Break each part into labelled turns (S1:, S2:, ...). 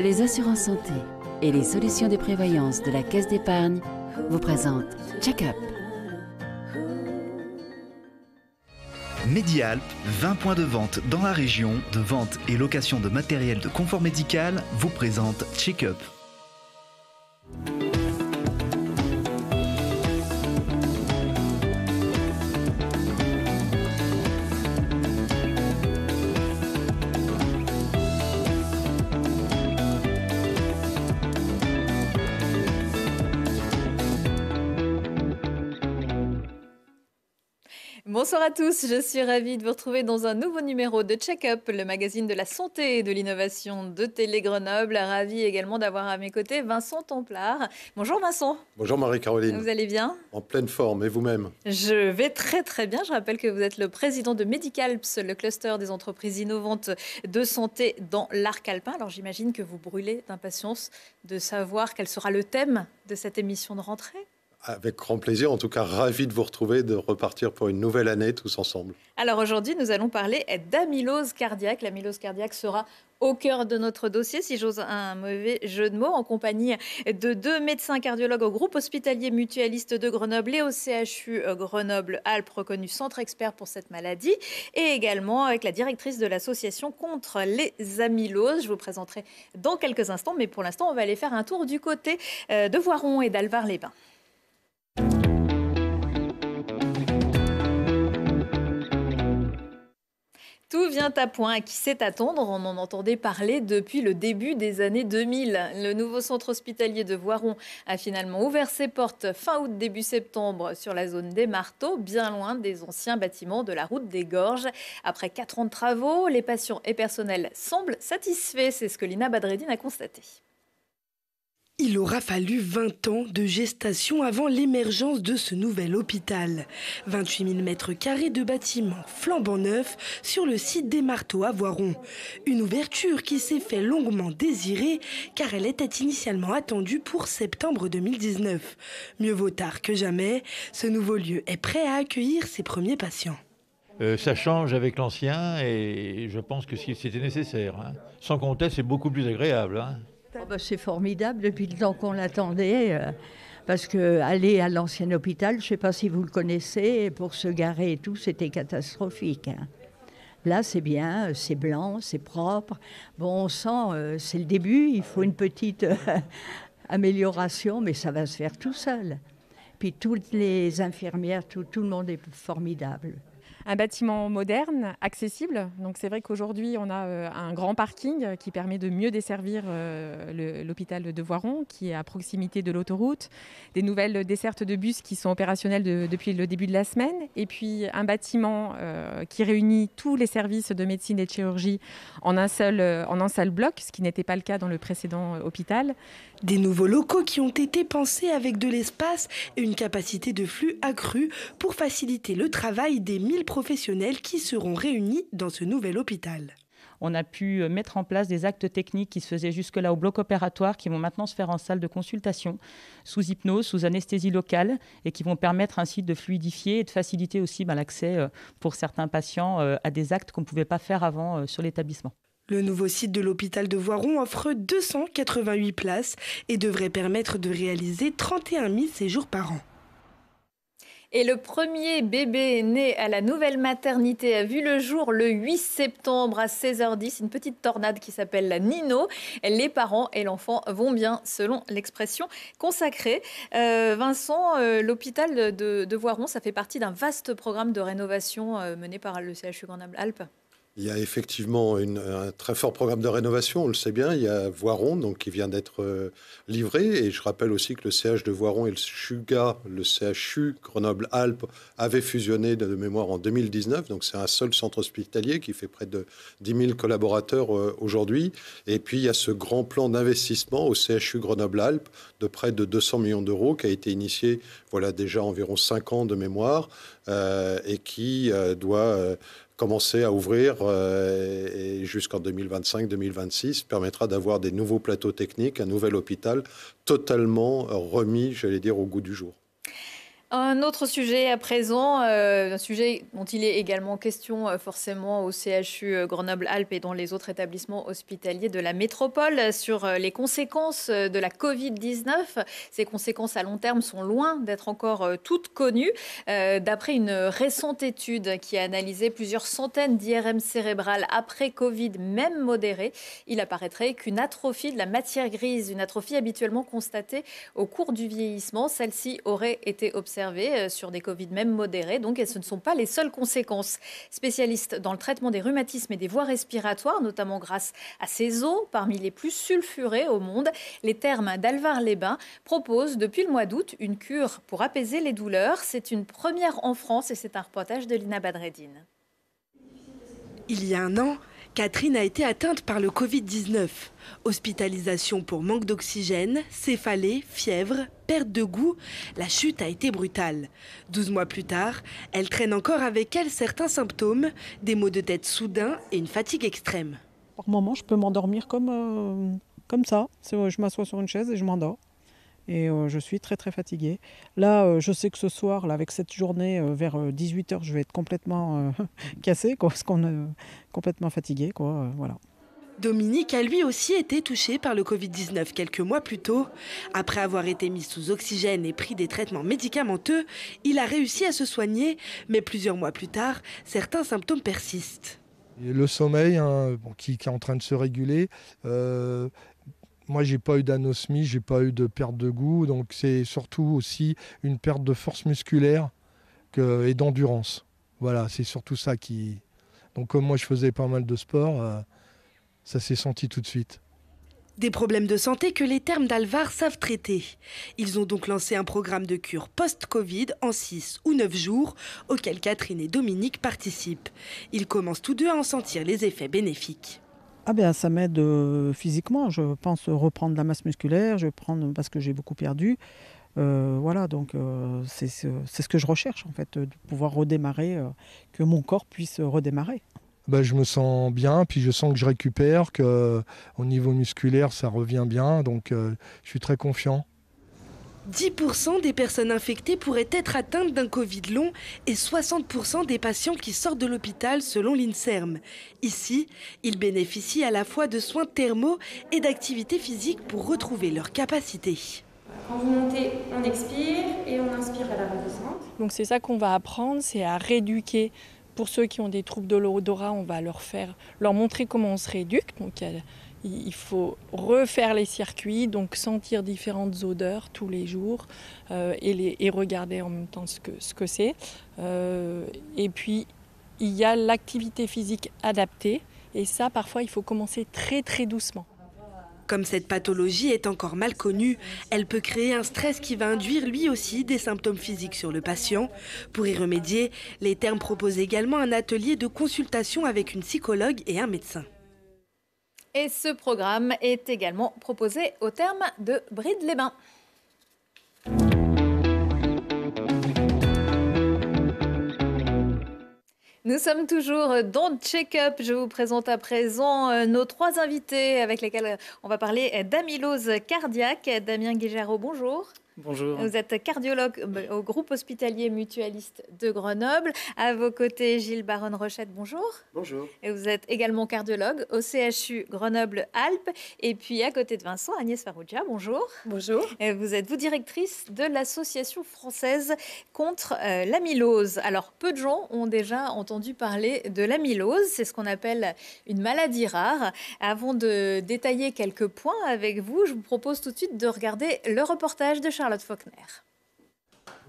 S1: Les assurances santé et les solutions de prévoyance de la Caisse d'épargne vous présentent Check-up.
S2: Médialp, 20 points de vente dans la région de vente et location de matériel de confort médical, vous présente Check-up.
S3: Bonsoir à tous, je suis ravie de vous retrouver dans un nouveau numéro de Check-up, le magazine de la santé et de l'innovation de Télé Grenoble. Ravie également d'avoir à mes côtés Vincent Templard. Bonjour Vincent.
S4: Bonjour Marie-Caroline. Vous allez bien En pleine forme, et vous-même
S3: Je vais très très bien. Je rappelle que vous êtes le président de Medicalps, le cluster des entreprises innovantes de santé dans l'arc alpin. Alors j'imagine que vous brûlez d'impatience de savoir quel sera le thème de cette émission de rentrée
S4: avec grand plaisir, en tout cas ravi de vous retrouver, de repartir pour une nouvelle année tous ensemble.
S3: Alors aujourd'hui, nous allons parler d'amylose cardiaque. L'amylose cardiaque sera au cœur de notre dossier, si j'ose un mauvais jeu de mots, en compagnie de deux médecins cardiologues au groupe hospitalier mutualiste de Grenoble et au CHU Grenoble-Alpes, reconnu centre expert pour cette maladie, et également avec la directrice de l'association contre les amyloses. Je vous présenterai dans quelques instants, mais pour l'instant, on va aller faire un tour du côté euh, de Voiron et d'Alvar-les-Bains. Tout vient à point. À qui sait attendre On en entendait parler depuis le début des années 2000. Le nouveau centre hospitalier de Voiron a finalement ouvert ses portes fin août, début septembre sur la zone des Marteaux, bien loin des anciens bâtiments de la route des Gorges. Après quatre ans de travaux, les patients et personnels semblent satisfaits. C'est ce que Lina Badreddine a constaté.
S5: Il aura fallu 20 ans de gestation avant l'émergence de ce nouvel hôpital. 28 000 mètres carrés de bâtiments flambant neuf sur le site des Marteaux à Voiron. Une ouverture qui s'est fait longuement désirée car elle était initialement attendue pour septembre 2019. Mieux vaut tard que jamais, ce nouveau lieu est prêt à accueillir ses premiers patients.
S4: Euh, ça change avec l'ancien et je pense que c'était nécessaire. Hein. Sans compter, c'est beaucoup plus agréable. Hein.
S6: Oh, bah, c'est formidable depuis le temps qu'on l'attendait. Euh, parce que aller à l'ancien hôpital, je ne sais pas si vous le connaissez, pour se garer et tout, c'était catastrophique. Hein. Là, c'est bien, euh, c'est blanc, c'est propre. Bon, on sent, euh, c'est le début, il faut une petite amélioration, mais ça va se faire
S1: tout seul. Puis toutes les infirmières, tout le monde est formidable un bâtiment moderne, accessible. Donc c'est vrai qu'aujourd'hui, on a euh, un grand parking euh, qui permet de mieux desservir euh, l'hôpital de Voiron, qui est à proximité de l'autoroute,
S3: des nouvelles dessertes de bus qui sont opérationnelles depuis le début de la semaine, et puis un bâtiment qui réunit tous les services de médecine et de chirurgie en un seul, en un seul bloc, ce qui n'était pas le cas dans le précédent hôpital. Des nouveaux locaux qui ont été pensés avec
S5: de l'espace et une capacité de flux accrue pour faciliter le travail des 1000 professionnels
S6: professionnels qui seront réunis dans ce nouvel hôpital. On a pu euh, mettre en place des actes techniques qui se faisaient jusque-là au bloc opératoire, qui vont maintenant se faire en salle de consultation, sous hypnose, sous anesthésie locale, et qui vont permettre ainsi de fluidifier et de faciliter aussi ben, l'accès euh, pour certains patients euh, à des actes qu'on ne pouvait pas faire avant sur l'établissement.
S5: Le nouveau site de l'hôpital de Voiron offre 288 places et devrait permettre de réaliser 31 000 séjours par an.
S3: Et le premier bébé né à la nouvelle maternité a vu le jour le 8 septembre à 16h10, une petite tornade qui s'appelle la Nino. Les parents et l'enfant vont bien, selon l'expression consacrée. Euh, Vincent, euh, l'hôpital de, Voiron, ça fait partie d'un vaste programme de rénovation euh, mené par le CHU Grenoble-Alpes.
S4: Il y a effectivement un très fort programme de rénovation, on le sait bien. Il y a Voiron donc, qui vient d'être euh, livré. Et je rappelle aussi que le CH de Voiron et le le CHU Grenoble-Alpes, avaient fusionné de mémoire en 2019. Donc c'est un seul centre hospitalier qui fait près de 10 000 collaborateurs euh, aujourd'hui. Et puis il y a ce grand plan d'investissement au CHU Grenoble-Alpes de près de 200 millions d'euros qui a été initié voilà déjà environ 5 ans de mémoire euh, et qui doit commencer à ouvrir euh, jusqu'en 2025-2026 permettra d'avoir des nouveaux plateaux techniques, un nouvel hôpital totalement remis, j'allais dire, au goût du jour.
S3: Un autre sujet à présent, euh, un sujet dont il est également question euh, forcément au CHU euh, Grenoble-Alpes et dans les autres établissements hospitaliers de la métropole sur les conséquences de la Covid-19. Ces conséquences à long terme sont loin d'être encore toutes connues. D'après une récente étude qui a analysé plusieurs centaines d'IRM cérébrales après Covid, même modérées, il apparaîtrait qu'une atrophie de la matière grise, une atrophie habituellement constatée au cours du vieillissement, celle-ci aurait été observée euh, sur des Covid même modérés, donc ce ne sont pas les seules conséquences. Spécialiste dans le traitement des rhumatismes et des voies respiratoires, notamment grâce à ses eaux, parmi les plus sulfurées au monde, les thermes d'Alvar-les-Bains proposent depuis le mois d'août une cure pour apaiser les douleurs. C'est une première en France et c'est un reportage de Lina Badreddine.
S5: Il y a un an, Catherine a été atteinte par le Covid-19. Hospitalisation pour manque d'oxygène, céphalée, fièvre, perte de goût, la chute a été brutale. 12 mois plus tard, elle traîne encore avec elle certains symptômes, des maux de tête soudains et une fatigue extrême.
S7: Par moments, je peux m'endormir comme, euh, comme ça. Je m'assois sur une chaise et je m'endors et euh, je suis très très fatiguée. Là, euh, je sais que ce soir, avec cette journée, vers 18h, je vais être complètement cassée, parce qu'on est complètement fatigué. Quoi, voilà.
S5: Dominique a lui aussi été touché par le Covid-19 quelques mois plus tôt. Après avoir été mis sous oxygène et pris des traitements médicamenteux, il a réussi à se soigner, mais plusieurs mois plus tard, certains symptômes persistent.
S4: le sommeil, hein, qui, est en train de se réguler. Euh, moi, j'ai pas eu d'anosmie, j'ai pas eu de perte de goût, donc c'est surtout aussi une perte de force musculaire et d'endurance. Voilà, c'est surtout ça qui. Donc, comme moi, je faisais pas mal de sport. Euh, ça s'est senti tout de suite.
S5: Des problèmes de santé que les termes d'Alvar savent traiter. Ils ont donc lancé un programme de cure post-Covid en 6 ou 9 jours, auquel Catherine et Dominique participent. Ils commencent tous deux à en sentir les effets bénéfiques.
S7: Ah ben ça m'aide euh, physiquement, je pense reprendre la masse musculaire, je prendre parce que j'ai beaucoup perdu. Euh, voilà, donc euh, c'est ce que je recherche en fait, de pouvoir redémarrer, que mon
S4: corps puisse redémarrer. Ben, je me sens bien, puis je sens que je récupère, que euh, au niveau musculaire ça revient bien, donc euh, je suis très confiant.
S5: 10% des personnes infectées pourraient être atteintes d'un Covid long et 60% des patients qui sortent de l'hôpital selon l'INSERM. Ici, ils bénéficient à la fois de soins thermaux et d'activités physiques pour retrouver leurs capacité.
S1: Quand vous montez, on expire et on inspire à la Donc c'est ça qu'on va apprendre, c'est à rééduquer pour ceux qui ont des troubles de l'odorat, on va leur faire, leur montrer comment on se rééduque. Donc il faut refaire les circuits, donc sentir différentes odeurs tous les jours euh, et, les, et, regarder en même temps ce que ce que c'est. Euh, et puis il y a l'activité physique adaptée et ça parfois il faut commencer très très doucement.
S5: Comme cette pathologie est encore mal connue, elle peut créer un stress qui va induire lui aussi des symptômes physiques sur le patient. Pour y remédier, les termes proposent également un atelier de consultation avec une psychologue et un médecin.
S3: Et ce programme est également proposé au terme de Bride-les-Bains. Nous sommes toujours dans Check Up. Je vous présente à présent euh, nos trois invités avec lesquels on va parler d'amylose cardiaque. Damien Guigero, bonjour. Bonjour. Vous êtes cardiologue au groupe hospitalier mutualiste de Grenoble. À vos côtés, Gilles Baronne Rochette, bonjour. Bonjour. Et vous êtes également cardiologue au CHU Grenoble-Alpes. Et puis à côté de Vincent, Agnès Farougia, bonjour. Bonjour. Et vous êtes vous directrice de l'Association française contre euh, l'amylose. Alors, peu de gens ont déjà entendu parler de l'amylose. C'est ce qu'on appelle une maladie rare. Avant de détailler quelques points avec vous, je vous propose tout de suite de regarder le reportage de Charles على تفكناخ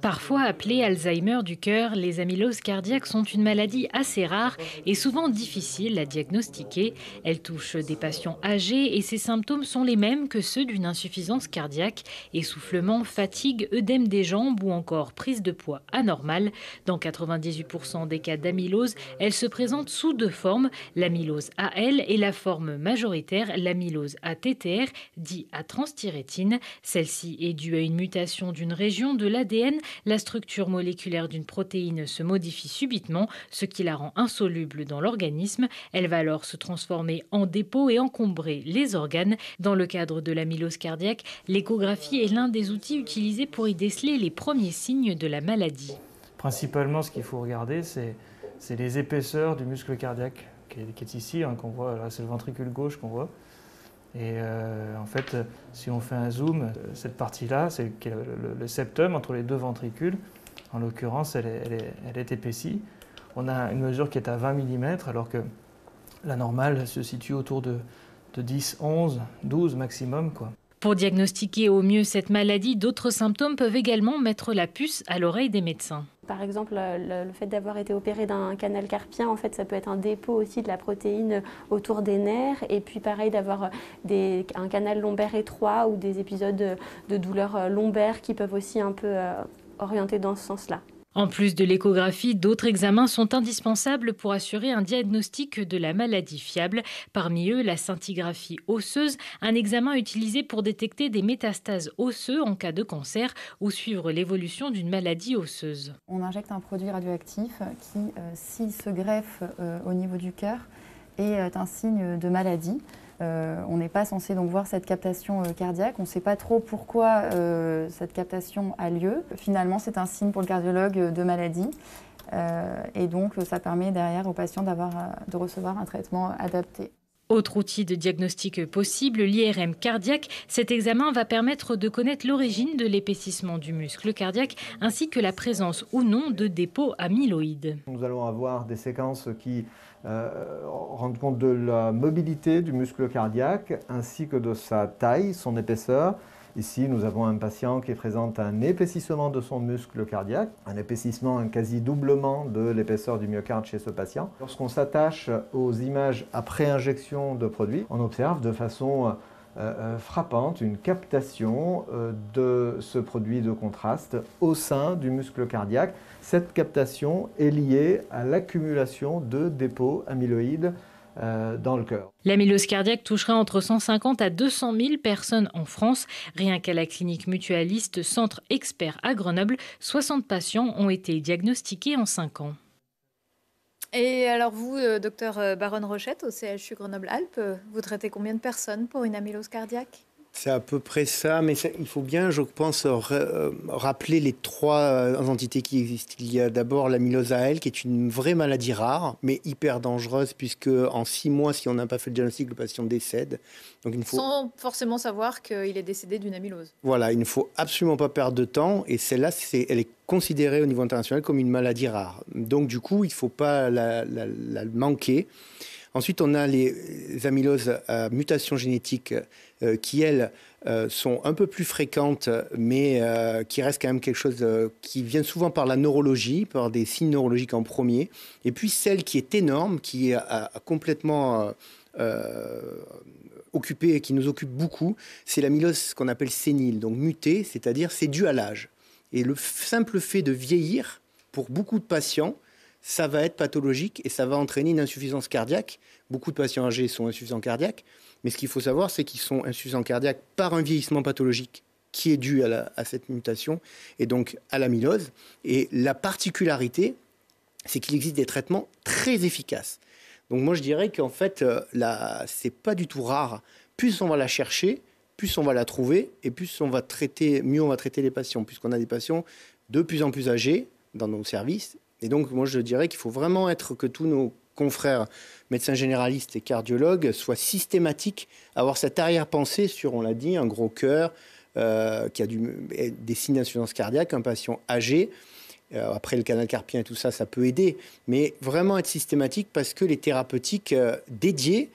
S6: Parfois appelée Alzheimer du cœur, les amyloses cardiaques sont une maladie assez rare et souvent difficile à diagnostiquer. Elles touchent des patients âgés et ses symptômes sont les mêmes que ceux d'une insuffisance cardiaque, essoufflement, fatigue, œdème des jambes ou encore prise de poids anormale. Dans 98% des cas d'amylose, elles se présente sous deux formes, l'amylose AL et la forme majoritaire, l'amylose ATTR, dit à transthyrétine. Celle-ci est due à une mutation d'une région de l'ADN la structure moléculaire d'une protéine se modifie subitement, ce qui la rend insoluble dans l'organisme. Elle va alors se transformer en dépôt et encombrer les organes. Dans le cadre de l'amylose cardiaque, l'échographie est l'un des outils utilisés pour y déceler les premiers signes de la maladie.
S7: Principalement, ce qu'il faut regarder, c'est les épaisseurs du muscle cardiaque qui est, ici, hein, voit, c'est le ventricule gauche qu'on voit. Et euh, en fait, si on fait un zoom, euh, cette partie-là, c'est le, septum entre les deux ventricules. En l'occurrence, elle, est, épaissie. On a une mesure qui est à 20 mm, alors que la normale se situe autour de, de 10, 11, 12 maximum. Quoi.
S6: Pour diagnostiquer au mieux cette maladie, d'autres symptômes peuvent également mettre la puce à l'oreille des médecins.
S1: Par exemple, euh, le, fait d'avoir été opéré d'un canal carpien, en fait, ça peut être un dépôt aussi de la protéine autour des nerfs. Et puis, pareil, d'avoir euh, un canal lombaire étroit ou des épisodes de, douleurs euh, lombaires qui peuvent aussi un
S3: peu orienter dans ce sens-là.
S6: En plus de l'échographie, d'autres examens sont indispensables pour assurer un diagnostic de la maladie fiable. Parmi eux, la scintigraphie osseuse, un examen utilisé pour détecter des métastases osseuses en cas de cancer ou suivre l'évolution d'une maladie osseuse.
S1: On injecte un produit radioactif qui, euh, s'il se greffe euh, au niveau du cœur, est euh, un signe de maladie. Euh, on n'est pas censé donc voir cette captation euh, cardiaque. On ne sait pas trop pourquoi euh, cette captation a lieu. Finalement, c'est un signe pour le cardiologue de maladie. et donc, ça permet derrière au patient de recevoir un traitement adapté.
S6: Autre outil de diagnostic possible, l'IRM cardiaque. Cet examen va permettre de connaître l'origine de l'épaississement du muscle cardiaque ainsi que la présence ou non de dépôts amyloïdes.
S2: Nous allons avoir des séquences qui euh, rendent compte de la mobilité du muscle cardiaque ainsi que de sa taille, son épaisseur, Ici, nous avons un patient qui présente un épaississement de son muscle cardiaque, un épaississement, un quasi-doublement de l'épaisseur du myocarde chez ce patient. Lorsqu'on s'attache aux images après injection de produits, on observe de façon euh, euh, frappante une captation euh, de ce produit de contraste au sein du muscle cardiaque. Cette captation est liée à l'accumulation de dépôts amyloïdes euh, dans le cœur.
S6: L'amylose cardiaque toucherait entre 150 à 200 000 personnes en France. Rien qu'à la clinique mutualiste Centre Expert à Grenoble, 60 patients ont été diagnostiqués en 5 ans.
S3: Et alors vous, euh, docteur euh, Baronne Rochette, au CHU Grenoble-Alpes, vous traitez combien de personnes pour une amylose cardiaque
S2: c'est à peu près ça, mais il faut bien, je pense, euh, euh, rappeler les trois euh, entités qui existent. Il y a d'abord l'amylose AL, qui est une vraie maladie rare, mais hyper dangereuse, puisque en six mois, si on n'a pas fait le diagnostic, le patient décède. Donc, il faut... Sans
S3: forcément savoir qu'il est décédé d'une amylose.
S2: Voilà, il ne faut absolument pas perdre de temps, et celle-là, elle est considérée au niveau international comme une maladie rare. Donc, du coup, il ne faut pas la, la manquer. Ensuite, on a les amyloses à mutation génétique euh, qui, elles, euh, sont un peu plus fréquentes, mais euh, qui restent quand même quelque chose qui vient souvent par la neurologie, par des signes neurologiques en premier. Et puis celle qui est énorme, qui a, complètement occupé et qui nous occupe beaucoup, c'est l'amylose qu'on appelle sénile, donc mutée, c'est-à-dire c'est dû à l'âge. Et le simple fait de vieillir, pour beaucoup de patients, ça va être pathologique et ça va entraîner une insuffisance cardiaque. Beaucoup de patients âgés sont insuffisants cardiaques, mais ce qu'il faut savoir, c'est qu'ils sont insuffisants cardiaques par un vieillissement pathologique qui est dû à, cette mutation et donc à l'amylose. Et la particularité, c'est qu'il existe des traitements très efficaces. Donc moi, je dirais qu'en fait, ce euh, c'est pas du tout rare. Plus on va la chercher, plus on va la trouver et plus on va traiter, mieux on va traiter les patients, puisqu'on a des patients de plus en plus âgés dans nos services et donc, moi, je dirais qu'il faut vraiment être que tous nos confrères médecins généralistes et cardiologues soient systématiques, avoir cette arrière-pensée sur, on l'a dit, un gros cœur euh, qui a des signes d'insuffisance cardiaque, un patient âgé. Euh, après, le canal carpien et tout ça, ça peut aider. Mais vraiment être systématique parce que les thérapeutiques euh, dédiées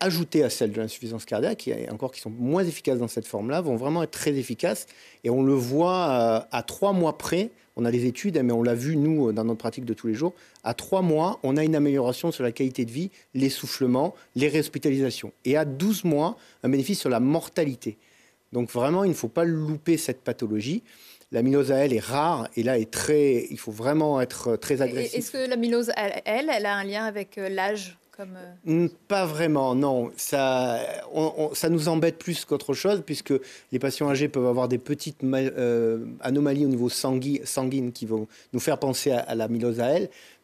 S2: ajoutées à celles de l'insuffisance cardiaque, et encore qui sont moins efficaces dans cette forme-là, vont vraiment être très efficaces. Et on le voit euh, à trois mois près, on a les études, mais on l'a vu, nous, euh, dans notre pratique de tous les jours, à trois mois, on a une amélioration sur la qualité de vie, l'essoufflement, les réhospitalisations. Et à 12 mois, un bénéfice sur la mortalité. Donc vraiment, il ne faut pas louper cette pathologie. La mylose à est rare et là est très, il faut vraiment être euh, très agressif.
S3: Est-ce que la mylose elle, elle a un lien avec l'âge
S2: euh, pas vraiment, non. Ça, ça nous embête plus qu'autre chose, puisque les patients âgés peuvent avoir des petites euh, anomalies au niveau sanguine, sanguine qui vont nous faire penser à, la mylose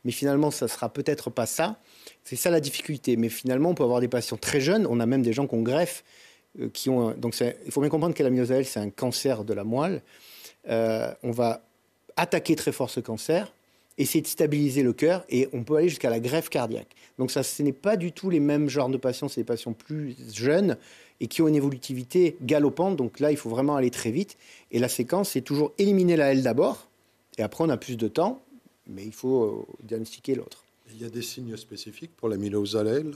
S2: mais finalement, ça ne sera peut-être pas ça. C'est ça la difficulté. Mais finalement, on peut avoir des patients très jeunes, on a même des gens qu'on greffe, euh, qui ont... donc il faut bien comprendre que la mylose c'est un cancer de la moelle. on va attaquer très fort ce cancer essayer de stabiliser le cœur et on peut aller jusqu'à la greffe cardiaque. Donc ça, ce n'est pas du tout les mêmes genres de patients, c'est les patients plus jeunes et qui ont une évolutivité galopante. Donc là, il faut vraiment aller très vite. Et la séquence, c'est toujours éliminer la L d'abord, et après on a plus de temps, mais il faut euh, diagnostiquer l'autre. Il y a des signes spécifiques pour mylose la L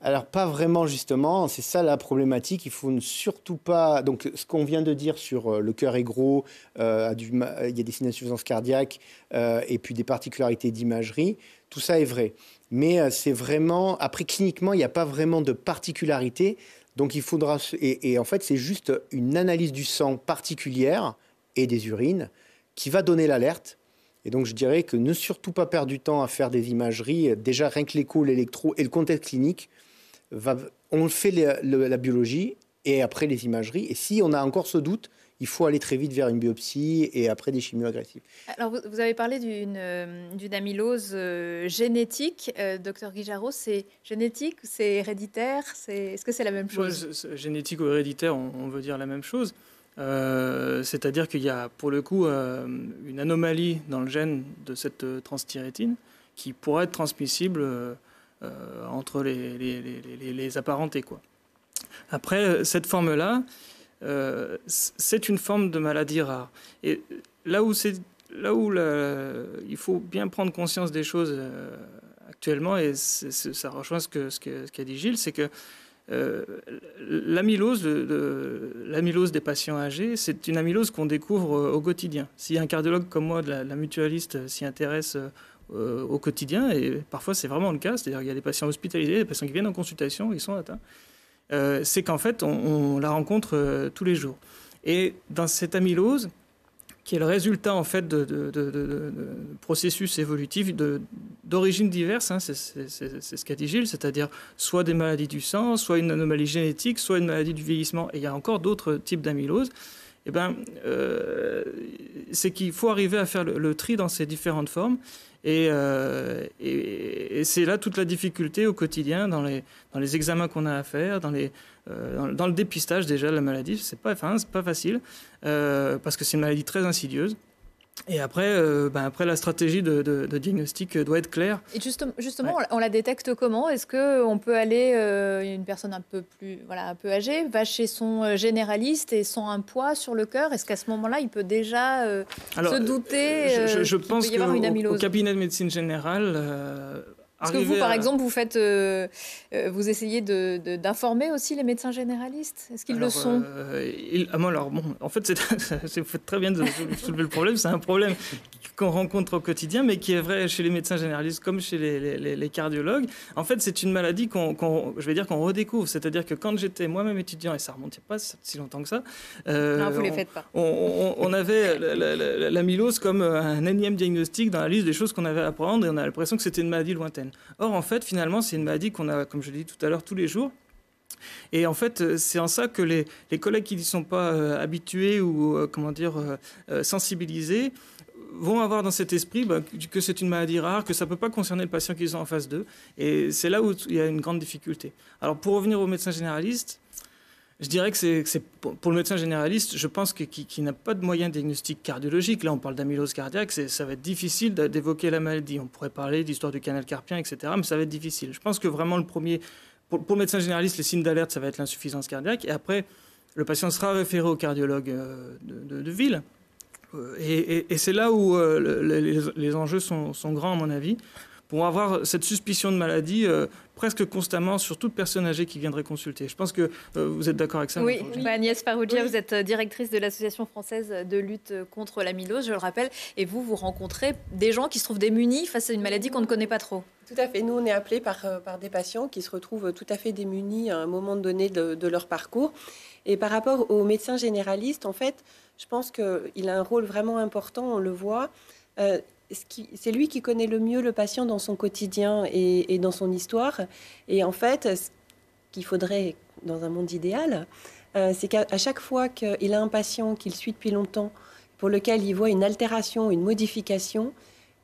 S2: alors pas vraiment justement, c'est ça la problématique, il faut ne surtout pas... Donc ce qu'on vient de dire sur euh, le cœur est gros, euh, il y a des signes d'insuffisance cardiaque euh, et puis des particularités d'imagerie, tout ça est vrai. Mais c'est vraiment... Après cliniquement, il n'y a pas vraiment de particularité. Donc il faudra... Et, et en fait c'est juste une analyse du sang particulière et des urines qui va donner l'alerte. Et donc je dirais que ne surtout pas perdre du temps à faire des imageries, déjà rien que l'écho, l'électro et le contexte clinique, on fait la biologie et après les imageries. Et si on a encore ce doute, il faut aller très vite vers une biopsie et après des agressives.
S3: Alors, vous, avez parlé d'une euh, amylose euh, génétique. Euh, docteur Guijarro, c'est génétique C'est héréditaire Est-ce que c'est la même chose
S7: Génétique ou héréditaire, on, veut dire la même chose. C'est-à-dire qu'il y a pour le coup une anomalie dans le gène de cette transthyrétine qui pourrait être transmissible euh, entre les, les, apparentés. Quoi. Après, euh, cette forme-là, euh, c'est une forme de maladie rare. Et là où, là où il faut bien prendre conscience des choses actuellement, et ça rejoint ce qu'a ce que, ce qu dit Gilles, c'est que l'amylose de, des patients âgés, c'est une amylose qu'on découvre au quotidien. Si un cardiologue comme moi, de la, de la mutualiste, s'y intéresse euh, au quotidien. Et parfois, c'est vraiment le cas. C'est-à-dire qu'il y a des patients hospitalisés, des patients qui viennent en consultation, ils sont atteints. Euh, c'est qu'en fait, on, la rencontre euh, tous les jours. Et dans cette amylose, qui est le résultat en fait de, processus évolutifs d'origine diverses, hein, c'est ce qu'a dit Gilles, c'est-à-dire soit des maladies du sang, soit une anomalie génétique, soit une maladie du vieillissement, et il y a encore d'autres types d'amylose. Eh ben, c'est qu'il faut arriver à faire le, tri dans ces différentes formes. Euh, et, c'est là toute la difficulté au quotidien dans les, examens qu'on a à faire, euh, dans, le dépistage déjà de la maladie. Ce n'est pas, pas facile euh, parce que c'est une maladie très insidieuse. Et après, ben après, la stratégie de, diagnostic euh, doit être claire.
S3: Et justement, justement on la détecte comment Est-ce qu'on euh, peut aller, une personne un peu plus, voilà, un peu âgée, va chez son généraliste et sent un poids sur le cœur Est-ce qu'à ce, moment-là, il peut déjà
S7: se douter Je, je, je pense Au cabinet de médecine générale, est-ce que vous, par exemple,
S3: vous euh, euh, essayez d'informer aussi les médecins généralistes Est-ce qu'ils le sont
S7: euh, ah, alors, en fait, vous faites très bien de soulever le problème. C'est un problème qu'on rencontre au quotidien, mais qui est vrai chez les médecins généralistes comme chez les, cardiologues. En fait, c'est une maladie qu'on, je vais dire, qu'on redécouvre. C'est-à-dire que quand j'étais moi-même étudiant, et ça remontait pas si longtemps que ça, on, avait l'amylose comme un énième diagnostic dans la liste des choses qu'on avait à apprendre, et on a l'impression que c'était une maladie lointaine. Or, en fait, finalement, c'est une maladie qu'on a, comme je l'ai dit tout à l'heure, tous les jours. Et en fait, euh, c'est en ça que les, collègues qui n'y sont pas euh, habitués ou, euh, comment dire, sensibilisés, vont avoir dans cet esprit bah, que c'est une maladie rare, que ça ne peut pas concerner le patient qu'ils ont en face d'eux. Et c'est là où il y a une grande difficulté. Alors, pour revenir aux médecins généralistes, je dirais que c'est pour le médecin généraliste, je pense qu'il n'a pas de moyens diagnostiques cardiologique. Là, on parle d'amylose cardiaque, ça va être difficile d'évoquer la maladie. On pourrait parler d'histoire du canal carpien, etc., mais ça va être difficile. Je pense que vraiment le premier, pour, le médecin généraliste, les signes d'alerte, ça va être l'insuffisance cardiaque, et après, le patient sera référé au cardiologue euh, de, ville. Euh, et, c'est là où euh, les, enjeux sont, grands, à mon avis pour avoir cette suspicion de maladie euh, presque constamment sur toute personne âgée qui viendrait consulter. Je pense que euh, vous êtes d'accord avec ça. Oui, bah,
S3: Agnès Paroudia, vous êtes euh, directrice de l'Association française de lutte contre l'amylose, je le rappelle, et vous, vous rencontrez des gens qui se trouvent démunis face à une maladie qu'on ne connaît pas trop.
S1: Tout à fait. Nous, on est appelés par, par des patients qui se retrouvent tout à fait démunis à un moment donné de, leur parcours. Et par rapport aux médecins généralistes, en fait, je pense qu'il a un rôle vraiment important, on le voit. Euh, c'est lui qui connaît le mieux le patient dans son quotidien et, dans son histoire. Et en fait, ce qu'il faudrait dans un monde idéal, euh, c'est qu'à chaque fois qu'il a un patient qu'il suit depuis longtemps, pour lequel il voit une altération, une modification,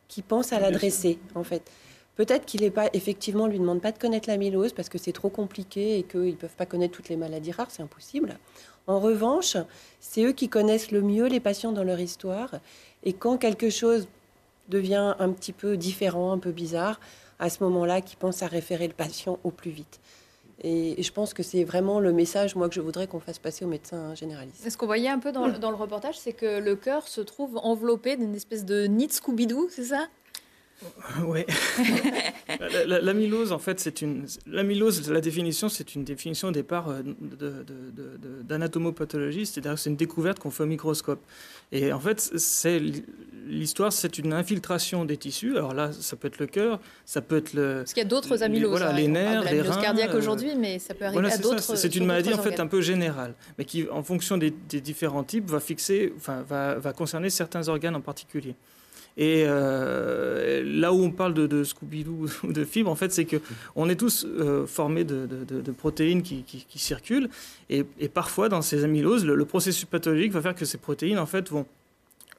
S1: qu'il pense à l'adresser, en fait. Peut-être qu'il n'est pas, effectivement, lui demande pas de connaître l'amylose parce que c'est trop compliqué et qu'ils ne peuvent pas connaître toutes les maladies rares, c'est impossible. En revanche, c'est eux qui connaissent le mieux les patients dans leur histoire. Et quand quelque chose devient un petit peu différent, un peu bizarre, à ce moment-là, qui pense à référer le patient au plus vite. Et je pense que c'est vraiment le message, moi, que je voudrais qu'on fasse passer aux médecins généralistes.
S3: Ce qu'on voyait un peu dans, le, reportage, c'est que le cœur se trouve enveloppé d'une espèce de nid scooby c'est ça
S1: ah oui.
S7: l'amylose, en fait, c'est une. L'amylose, la définition, c'est une définition au départ euh, de, c'est-à-dire que c'est une découverte qu'on fait au microscope. Et en fait, c'est l'histoire, c'est une infiltration des tissus. Alors là, ça peut être le cœur, ça peut être le. Parce qu'il y a
S3: d'autres amyloses. Voilà, les nerfs, les reins. cardiaque euh, aujourd'hui, mais ça peut arriver à d'autres. c'est une maladie en fait un peu
S7: générale, mais qui, en fonction des, différents types, va fixer, enfin, va concerner certains organes en particulier. Et euh, là où on parle de, de Scooby-Doo ou de fibres, en fait, c'est que on est tous euh, formés de, protéines qui, circulent. Et, parfois, dans ces amyloses, le, processus pathologique va faire que ces protéines, en fait, vont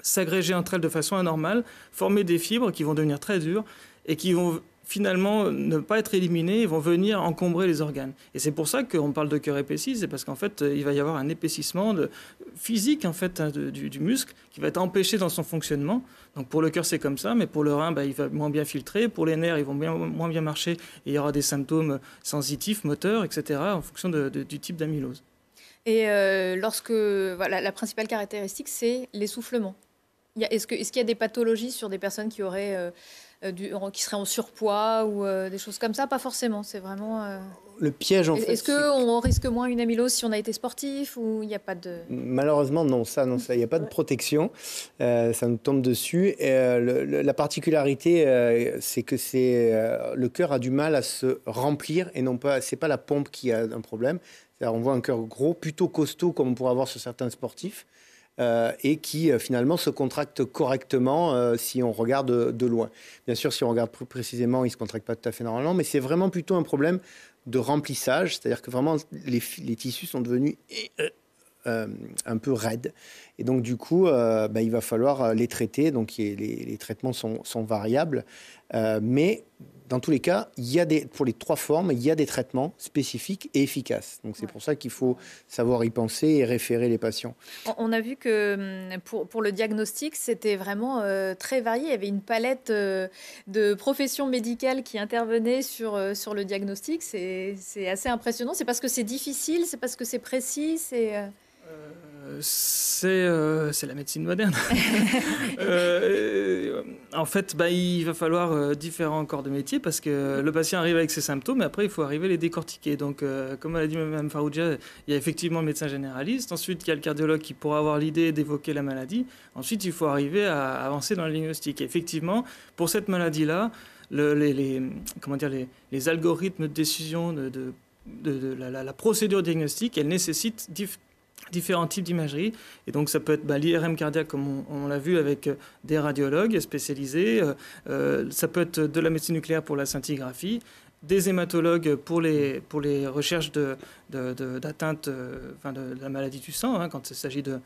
S7: s'agréger entre elles de façon anormale, former des fibres qui vont devenir très dures et qui vont finalement ne pas être éliminés et vont venir encombrer les organes. Et c'est pour ça qu'on parle de cœur épaissi, c'est parce qu'en fait, euh, il va y avoir un épaississement de, physique en fait hein, du, muscle qui va être empêché dans son fonctionnement. Donc pour le cœur, c'est comme ça, mais pour le rein, bah, il va moins bien filtrer. Pour les nerfs, ils vont moins bien marcher et il y aura des symptômes sensitifs, moteurs, etc., en fonction du type d'amylose.
S3: Et euh, lorsque voilà, la principale caractéristique, c'est l'essoufflement. Est-ce qu'il est y a des pathologies sur des personnes qui auraient euh, euh, qui serait en surpoids ou euh, des choses comme ça Pas forcément, c'est vraiment... Euh,
S2: le piège, en est fait... Est-ce
S3: qu'on risque moins une amylose si on a été sportif ou il n'y a pas de...
S2: Malheureusement, non, ça, non, ça, il n'y a pas de protection. ça nous tombe dessus. la particularité, c'est que c'est le cœur a du mal à se remplir et non pas... C'est pas la pompe qui a un problème. On voit un cœur gros, plutôt costaud, comme on pourrait avoir sur certains sportifs. Euh, et qui euh, finalement se contractent correctement euh, si on regarde de, loin. Bien sûr, si on regarde plus précisément, ils ne se contractent pas tout à fait normalement, mais c'est vraiment plutôt un problème de remplissage, c'est-à-dire que vraiment les, tissus sont devenus un peu raides. Et donc du coup, bah, il va falloir les traiter, donc les, traitements sont, sont variables, mais dans tous les cas, il y a des, pour les trois formes, il y a des traitements spécifiques et efficaces. Donc c'est pour ça qu'il faut savoir y penser et référer les patients.
S3: On a vu que hum, pour, pour le diagnostic, c'était vraiment euh, très varié. Il y avait une palette euh, de professions médicales qui intervenaient sur, euh, sur le diagnostic. C'est assez impressionnant. C'est parce que c'est difficile, c'est parce que c'est précis,
S7: euh, c'est la médecine moderne. Euh, euh, en fait, bah, il va falloir différents corps de métier parce que le patient arrive avec ses symptômes, et après, il faut arriver à les décortiquer. Donc, comme a dit Mme Farouja, il y a effectivement le médecin généraliste. Ensuite, il y a le cardiologue qui pourra avoir l'idée d'évoquer la maladie. Ensuite, il faut arriver à avancer dans le diagnostic. Et effectivement, pour cette maladie-là, le, les, comment dire, les, algorithmes de décision de, la, procédure diagnostique, elle nécessite différents types d'imagerie. Et donc ça peut être bah, l'IRM cardiaque, comme on, l'a vu, avec euh, des radiologues spécialisés. Euh, euh, ça peut être de la médecine nucléaire pour la scintigraphie, des hématologues pour les, pour les recherches d'atteinte de, de, enfin de, la maladie du sang, hein, quand il s'agit de,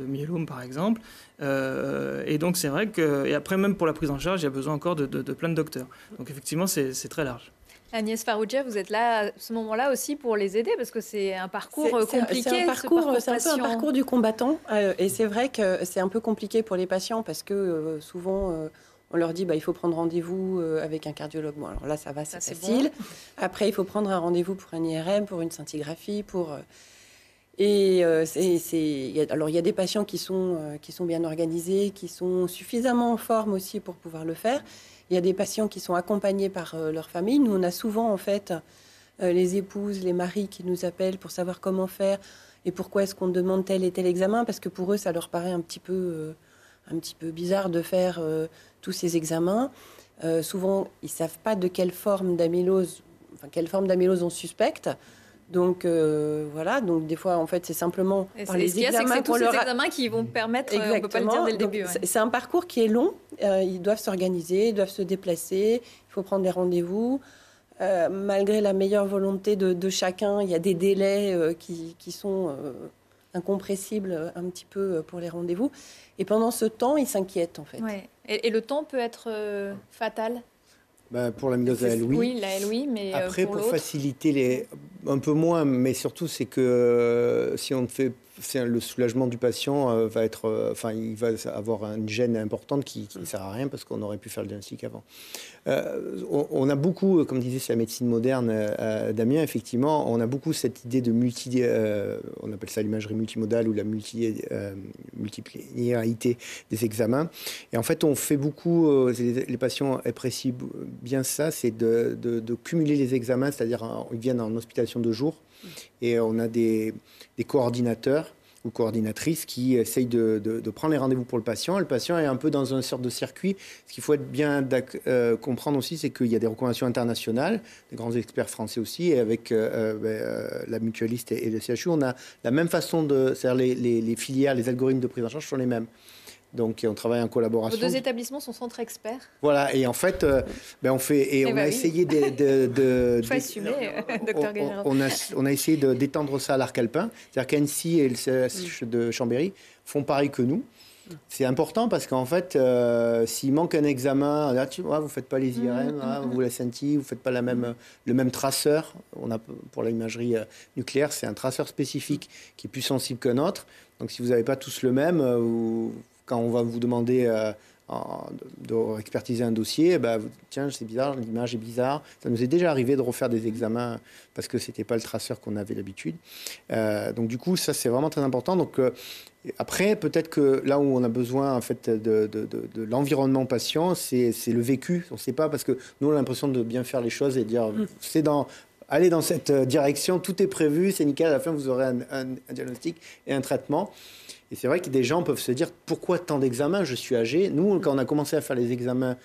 S7: myélome par exemple. et donc c'est vrai que, et après même pour la prise en charge, il y a besoin encore de, plein de docteurs. Donc effectivement, c'est
S1: très large.
S3: Agnès Farougia, vous êtes là à ce moment-là aussi pour les aider parce que c'est un parcours compliqué. Euh, c'est un, parcours, peu un parcours
S1: du combattant euh, et c'est vrai que c'est un peu compliqué pour les patients parce que euh, souvent on leur dit bah, il faut prendre rendez-vous avec un cardiologue. Bon, alors là ça va, c'est facile. Après, il faut prendre un rendez-vous pour un IRM, pour une scintigraphie, pour. Et c'est, alors il y a des patients qui sont, qui sont bien organisés, qui sont suffisamment en forme aussi pour pouvoir le faire. Il y a des patients qui sont accompagnés par euh, leur famille. Nous, on a souvent, en fait, euh, les épouses, les maris qui nous appellent pour savoir comment faire et pourquoi est-ce qu'on demande tel et tel examen, parce que pour eux, ça leur paraît un petit peu, euh, un petit peu bizarre de faire tous ces examens. souvent, ils ne savent pas de quelle forme d'amylose, quelle forme d'amylose on suspecte. Donc euh, voilà, donc des fois en fait c'est simplement par les examens c'est tous ces examens
S3: qui vont permettre. Exactement. Euh, on peut pas le dire dès le début.
S1: C'est un parcours qui est long. Euh, ils doivent s'organiser, ils doivent se déplacer. Il faut prendre des rendez-vous. malgré la meilleure volonté de, chacun, il y a des délais qui, sont incompressibles un petit peu pour les rendez-vous. Et pendant ce temps, ils s'inquiètent en fait.
S3: et, le temps peut être fatal
S2: ben, pour Pour mise à la Oui,
S3: la mais. Après, pour,
S2: faciliter les. Un peu moins, mais surtout, c'est que euh, si on ne fait le soulagement du patient euh, va être, euh, enfin, il va avoir une gêne importante qui ne sert à rien parce qu'on aurait pu faire le diagnostic avant. Euh, on, a beaucoup, comme disait la médecine moderne, Damien, effectivement, on a beaucoup cette idée de multi, on appelle ça l'imagerie multimodale ou la multi, multiplicité des examens. Et en fait, on fait beaucoup, les, patients apprécient bien ça, c'est de, de cumuler les examens, c'est-à-dire ils viennent en hospitalisation de jour et on a des, coordinateurs ou coordinatrices qui essayent de, prendre les rendez-vous pour le patient. le patient est un peu dans une sorte de circuit. Ce qu'il faut bien euh, comprendre aussi, c'est qu'il y a des recommandations internationales, des grands experts français aussi, et avec euh, euh, ben, la mutualiste et, le CHU, on a la même façon de... C'est-à-dire les filières, les algorithmes de prise en charge sont les mêmes. Donc, on travaille en collaboration. Vos deux
S3: établissements sont centres experts.
S2: Voilà, et en fait, euh, ben on fait et, on, a essayé de, de, de, assumer,
S3: on, on a
S2: essayé on, a, essayé d'étendre ça à l'arc alpin. C'est-à-dire qu'Annecy et le CH de Chambéry font pareil que nous. C'est important parce qu'en fait, euh, s'il manque un examen, là, ah, tu, vous ne faites pas les IRM, mm. ah, vous la scintille, vous ne faites pas la même, le même traceur. On a, pour l'imagerie euh, nucléaire, c'est un traceur spécifique qui est plus sensible qu'un autre. Donc si vous n'avez pas tous le même, vous quand on va vous demander euh, d'expertiser un dossier, eh ben, tiens, c'est bizarre, l'image est bizarre. Ça nous est déjà arrivé de refaire des examens parce que ce n'était pas le traceur qu'on avait l'habitude. Euh, donc du coup, ça c'est vraiment très important. Donc euh, après, peut-être que là où on a besoin en fait de, l'environnement patient, c'est le vécu. On ne sait pas parce que nous on a l'impression de bien faire les choses et de dire c'est dans allez dans cette direction, tout est prévu, c'est nickel. À la fin, vous aurez un diagnostic et un traitement. Et c'est vrai que des gens peuvent se dire pourquoi tant d'examens Je suis âgé. Nous, quand on a commencé à faire les examens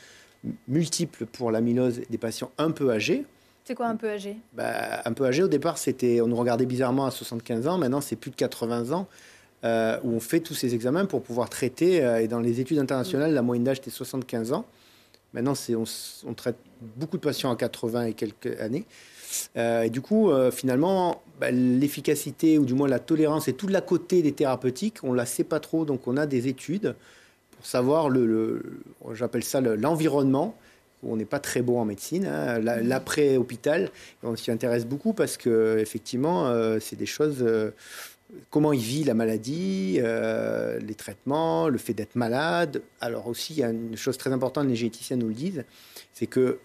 S2: multiples pour l'amylose des patients un peu âgés,
S3: c'est quoi un peu âgé
S2: bah, Un peu âgé, au départ, c'était, on nous regardait bizarrement à 75 ans, maintenant c'est plus de 80 ans, euh, où on fait tous ces examens pour pouvoir traiter. Euh, et dans les études internationales, la moyenne d'âge était 75 ans. Maintenant, c'est, on, on, traite beaucoup de patients à 80 et quelques années. Euh, et du coup, euh, finalement, bah, l'efficacité ou du moins la tolérance et tout la côté des thérapeutiques, on la sait pas trop. Donc on a des études pour savoir le, j'appelle ça l'environnement. on n'est pas très bon en médecine, hein, mmh. l'après-hôpital, on s'y intéresse beaucoup parce que effectivement, euh, c'est des choses. comment il vit la maladie, les traitements, le fait d'être malade. Alors aussi, il y a une chose très importante, les généticiens nous le disent, c'est que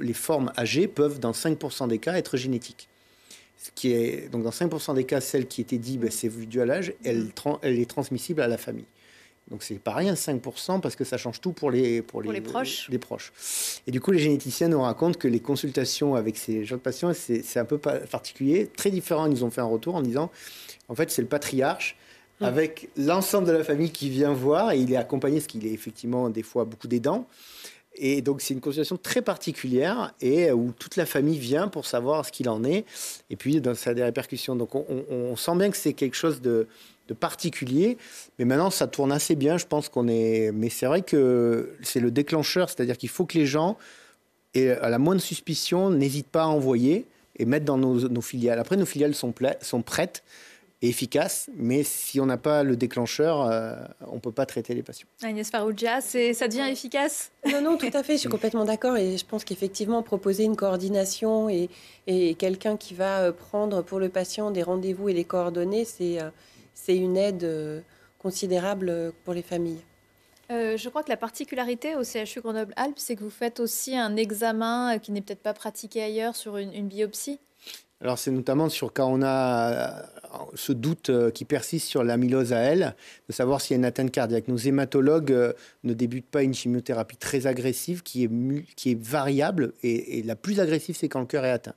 S2: les formes âgées peuvent, dans 5% des cas, être génétiques. donc dans 5% des cas, celle qui était dit, bah, c'est due à l'âge, elle, mm. est transmissible à la famille. Donc c'est pas rien, 5%, parce que ça change tout pour les, proches. Et du coup, les généticiens nous racontent que les consultations avec ces gens de patients, c'est un peu particulier, très différent. Ils ont fait un retour en disant, en fait, c'est le patriarche mm. avec l'ensemble de la famille qui vient voir, et il est accompagné, ce qu'il est effectivement des fois beaucoup dents, et donc c'est une consultation très particulière et euh, où toute la famille vient pour savoir ce qu'il en est. Et puis ça a des répercussions. Donc on, sent bien que c'est quelque chose de, particulier. Mais maintenant ça tourne assez bien. Je pense qu'on est. Mais c'est vrai que c'est le déclencheur, c'est-à-dire qu'il faut que les gens, et à la moindre suspicion, n'hésitent pas à envoyer et mettre dans nos, filiales. Après nos filiales sont, sont prêtes efficace, mais si on n'a pas le déclencheur, euh, on ne peut pas traiter les patients.
S1: Ah, Agnès Faroujia, ça devient efficace Non, tout à fait, je suis complètement d'accord et je pense qu'effectivement, proposer une coordination et, quelqu'un qui va euh, prendre pour le patient des rendez-vous et les coordonner, euh, c'est une aide considérable pour les familles.
S3: je crois que la particularité au CHU Grenoble-Alpes, c'est que vous faites aussi un examen qui n'est peut-être pas pratiqué ailleurs sur une biopsie.
S2: Alors c'est notamment sur quand on a euh, ce doute euh, qui persiste sur l'amylose à elle, de savoir s'il y a une atteinte cardiaque. Nos hématologues euh, ne débutent pas une chimiothérapie très agressive qui est, qui est variable et, la plus agressive c'est quand le cœur est atteint.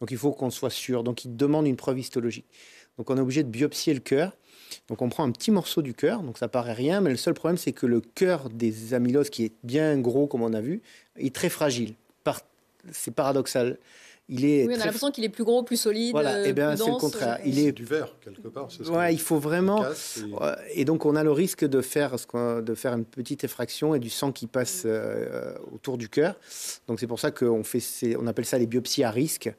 S2: Donc il faut qu'on soit sûr. Donc ils demandent une preuve histologique. Donc on est obligé de biopsier le cœur. Donc on prend un petit morceau du cœur, donc ça paraît rien, mais le seul problème c'est que le cœur des amyloses, qui est bien gros comme on a vu, est très fragile. C'est paradoxal. Il est oui, on a l'impression
S3: qu'il est plus gros, plus solide. Voilà, et eh euh, c'est le contraire. Il est,
S2: du verre
S4: quelque part. Ce
S2: il faut vraiment. Et... donc on a le risque de faire de faire une petite effraction et du sang qui passe euh, autour du cœur. Donc c'est pour ça qu'on fait on appelle ça les biopsies à risque.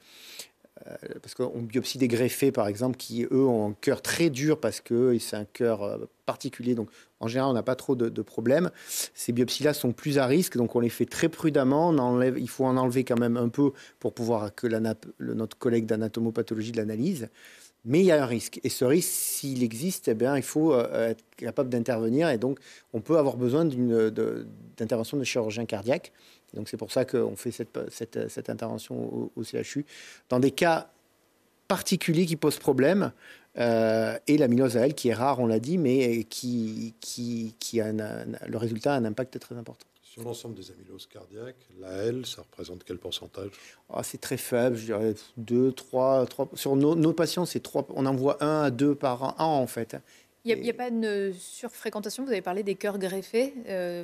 S2: Euh, parce qu'on biopsie des greffés, par exemple, qui, eux, ont un cœur très dur parce que c'est un cœur euh, particulier. Donc, en général, on n'a pas trop de, problèmes. Ces biopsies-là sont plus à risque, donc on les fait très prudemment. il faut en enlever quand même un peu pour pouvoir que notre collègue d'anatomopathologie l'analyse. Mais il y a un risque. Et ce risque, s'il existe, eh bien, il faut euh, être capable d'intervenir. Et donc, on peut avoir besoin d'intervention de, de, chirurgien cardiaque. Donc, c'est pour ça qu'on fait cette, intervention au, CHU. Dans des cas particuliers qui posent problème, euh, et l'amylose à elle, qui est rare, on l'a dit, mais qui, qui, qui a le résultat a un impact très important
S4: l'ensemble des amyloses cardiaques, la L, ça représente quel pourcentage
S2: ah, C'est très faible, je dirais 2, 3, 3. Sur nos, patients, c'est 3, on en voit 1 à 2 par an, en fait.
S3: Il n'y a, pas de euh, surfréquentation. Vous avez parlé des cœurs greffés. Euh,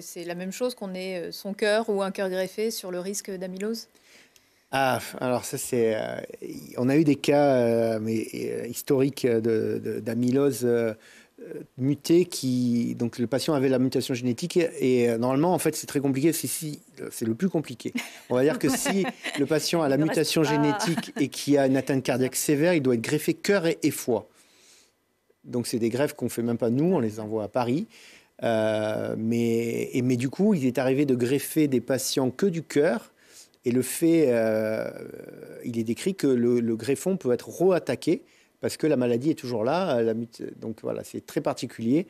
S3: c'est la même chose qu'on ait euh, son cœur ou un cœur greffé sur le risque d'amylose
S2: ah, alors ça c'est, on a eu des cas mais, historiques d'amylose de, muté qui donc le patient avait la mutation génétique et, euh, normalement en fait c'est très compliqué c'est si euh, c'est le plus compliqué on va dire que si le patient a la mutation génétique et qui a une atteinte cardiaque sévère il doit être greffé cœur et, foie donc c'est des greffes qu'on fait même pas nous on les envoie à Paris euh, mais mais du coup il est arrivé de greffer des patients que du cœur et le fait il est décrit que le, le greffon peut être re-attaqué parce que la maladie est toujours là. Euh, donc voilà, c'est très particulier.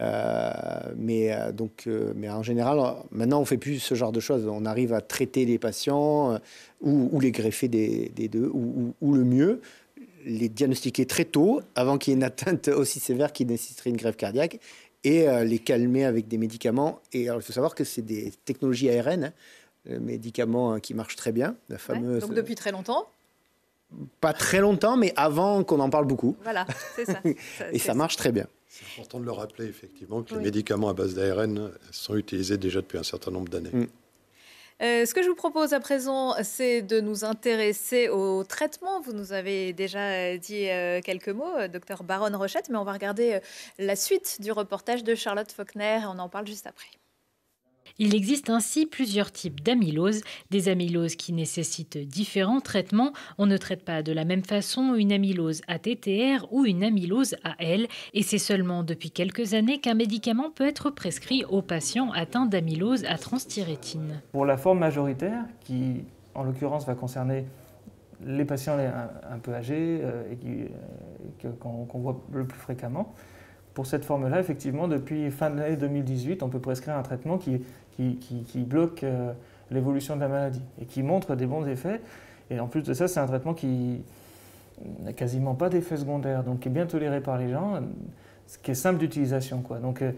S2: Euh, mais, euh, donc, mais en général, maintenant, on fait plus ce genre de choses. On arrive à traiter les patients ou, les greffer des, deux, ou, le mieux, les diagnostiquer très tôt, avant qu'il y ait une atteinte aussi sévère qui nécessiterait une grève cardiaque, et les calmer avec des médicaments. Et il faut savoir que c'est des technologies ARN, hein, médicaments hein, qui marchent très bien. La fameuse... donc depuis très longtemps pas très longtemps, mais avant qu'on en parle
S4: beaucoup.
S3: Voilà, c'est ça. et ça marche
S4: très bien. C'est important de le rappeler, effectivement, que les médicaments à base d'ARN sont utilisés déjà depuis un certain nombre d'années. Mm.
S3: Euh, ce que je vous propose à présent, c'est de nous intéresser au traitement. Vous nous avez déjà dit euh, quelques mots, euh, docteur Baronne Rochette, mais on va regarder la suite du reportage de Charlotte Faulkner et on en parle juste après.
S6: Il existe ainsi plusieurs types d'amylose des amyloses qui nécessitent différents traitements. On ne traite pas de la même façon une amylose à TTR ou une amylose à L, et c'est seulement depuis quelques années qu'un médicament peut être prescrit aux patients atteints d'amylose à transthyrétine.
S7: Pour la forme majoritaire, qui en l'occurrence va concerner les patients un, peu âgés euh, et euh, qu'on voit le plus fréquemment, pour cette forme-là, effectivement, depuis fin de l'année 2018, on peut prescrire un traitement qui qui, bloque euh, l'évolution de la maladie et qui montre des bons effets. Et en plus de ça, c'est un traitement qui n'a quasiment pas d'effet secondaires donc qui est bien toléré par les gens, ce qui est simple d'utilisation. quoi Donc, euh,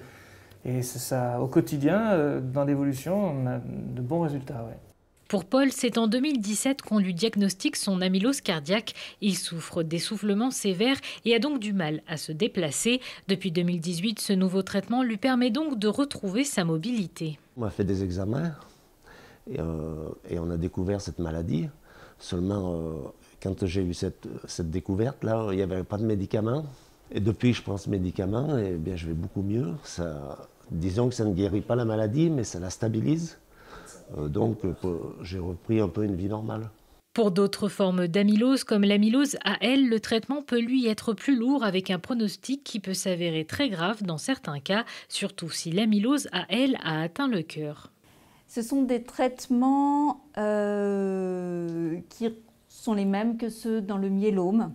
S7: et ça, au quotidien, euh, dans l'évolution, on a de bons résultats. Ouais. Pour Paul,
S6: c'est en 2017 qu'on lui diagnostique son amylose cardiaque. Il souffre d'essoufflement sévère et a donc du mal à se déplacer. Depuis 2018, ce nouveau traitement lui permet donc de retrouver sa mobilité.
S2: On a fait des examens euh, et, on a découvert cette maladie. Seulement, euh, quand j'ai eu cette, découverte-là, il n'y avait pas de médicaments. Et depuis je prends ce médicament, et eh bien, je vais beaucoup mieux. disons que ça ne guérit pas la maladie, mais ça la stabilise. Euh, donc euh, j'ai repris un peu une vie normale.
S6: Pour d'autres formes d'amylose, comme l'amylose AL, le traitement peut lui être plus lourd avec un pronostic qui peut s'avérer très grave dans certains cas, surtout si l'amylose AL a atteint le cœur.
S3: Ce sont des traitements euh, qui sont les mêmes que ceux dans le myélome,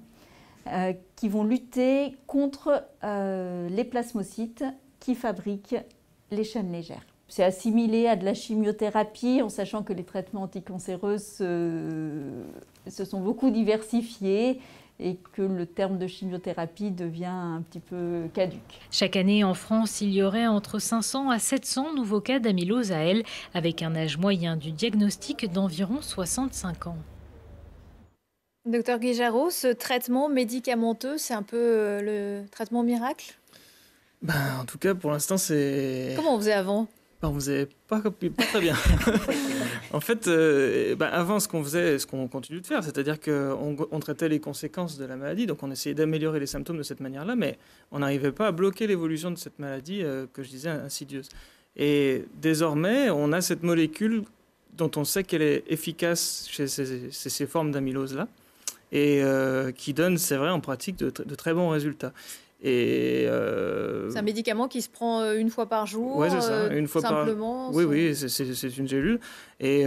S3: qui vont lutter contre les plasmocytes qui fabriquent les chaînes légères c'est assimilé à de la chimiothérapie, en sachant que les traitements anticancéreux se, sont beaucoup diversifiés et que le terme de chimiothérapie devient un petit peu caduque. Chaque année en France, il y aurait entre 500
S6: à 700 nouveaux cas d'amylose à elle, avec un âge moyen du diagnostic d'environ 65 ans.
S3: Docteur Guijarro, ce traitement médicamenteux, c'est un peu euh, le traitement miracle
S7: ben, en tout cas, pour l'instant, c'est. Comment on faisait avant on faisait pas, pas très bien. en fait, euh, bah, avant, ce qu'on faisait, ce qu'on continue de faire, c'est-à-dire qu'on on traitait les conséquences de la maladie, donc on essayait d'améliorer les symptômes de cette manière-là, mais on n'arrivait pas à bloquer l'évolution de cette maladie euh, que je disais insidieuse. Et désormais, on a cette molécule dont on sait qu'elle est efficace chez ces, formes d'amylose-là, et euh, qui donne, c'est vrai, en pratique, de très bons résultats. Et euh, C'est un
S3: médicament qui se prend euh, une fois par jour, euh, Une fois simplement. Oui, oui,
S7: c'est une gélule. Et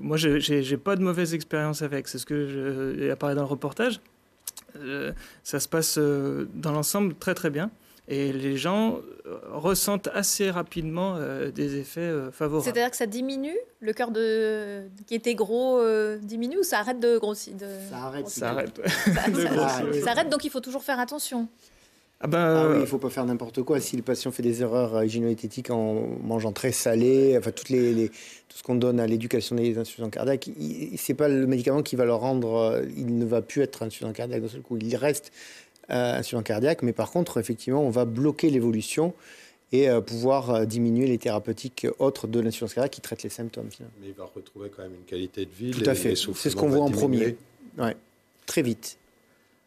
S7: moi, j'ai pas de mauvaise expérience avec. C'est ce que j'ai apparaît dans le reportage. ça se passe dans l'ensemble très très bien. Et les gens euh, ressentent assez rapidement euh, des effets euh, favorables. C'est-à-dire
S3: que ça diminue Le cœur de... qui était gros diminue ou ça arrête de grossir Ça arrête. Ça
S2: arrête. Ça, arrête,
S3: donc il faut toujours faire attention.
S2: Ah, ben, ah il ne faut pas faire n'importe quoi. Si le patient fait des erreurs hygiéno en mangeant très salé, enfin, toutes les, tout ce qu'on donne à l'éducation des insuffisants cardiaques, ce n'est pas le médicament qui va le rendre. Il ne va plus être insuffisant cardiaque d'un seul coup. Il reste euh, insuffisance cardiaque, mais par contre, effectivement, on va bloquer l'évolution et euh, pouvoir euh, diminuer les thérapeutiques euh, autres de l'insuffisance cardiaque qui traitent les symptômes.
S4: Mais il va retrouver quand même une qualité de vie. Tout à fait. C'est ce qu'on voit en premier. Ouais. Très vite.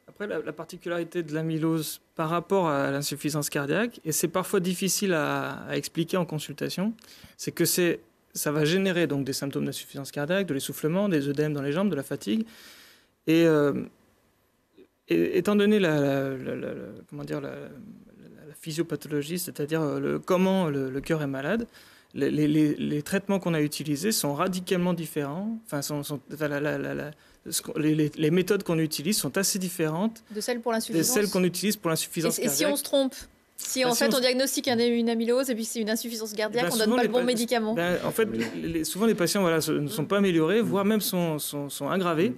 S7: Après, la, particularité de l'amylose par rapport à l'insuffisance cardiaque, et c'est parfois difficile à, expliquer en consultation, c'est que c'est ça va générer donc des symptômes d'insuffisance cardiaque, de l'essoufflement, des œdèmes dans les jambes, de la fatigue. Et étant donné la, comment dire, la, physiopathologie, c'est-à-dire euh, le, comment le, cœur est malade, les, traitements qu'on a utilisés sont radicalement différents. Enfin, sont, les, méthodes qu'on utilise sont assez différentes
S3: de celles pour l'insuffisance. De celles qu'on
S7: utilise pour l'insuffisance. cardiaque. et si on se
S3: trompe si bah, en fait on, diagnostique une amylose et puis c'est une insuffisance cardiaque, bah, on donne pas le bon médicament. Bah, en
S7: fait, souvent les patients voilà, ne sont mm. pas améliorés, voire même sont, sont, sont aggravés. Mm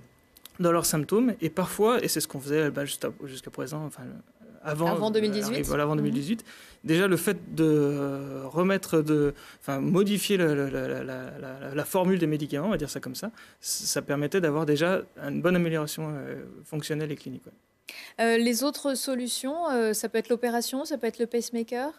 S7: dans leurs symptômes. Et parfois, et c'est ce qu'on faisait bah, jusqu'à présent, enfin, avant, avant 2018, voilà, avant 2018 mhm. déjà le fait de remettre, de enfin, modifier la, formule des médicaments, on va dire ça comme ça, ça permettait d'avoir déjà une bonne amélioration euh, fonctionnelle et clinique.
S3: Euh, les autres solutions, euh, ça peut être l'opération, ça peut être le pacemaker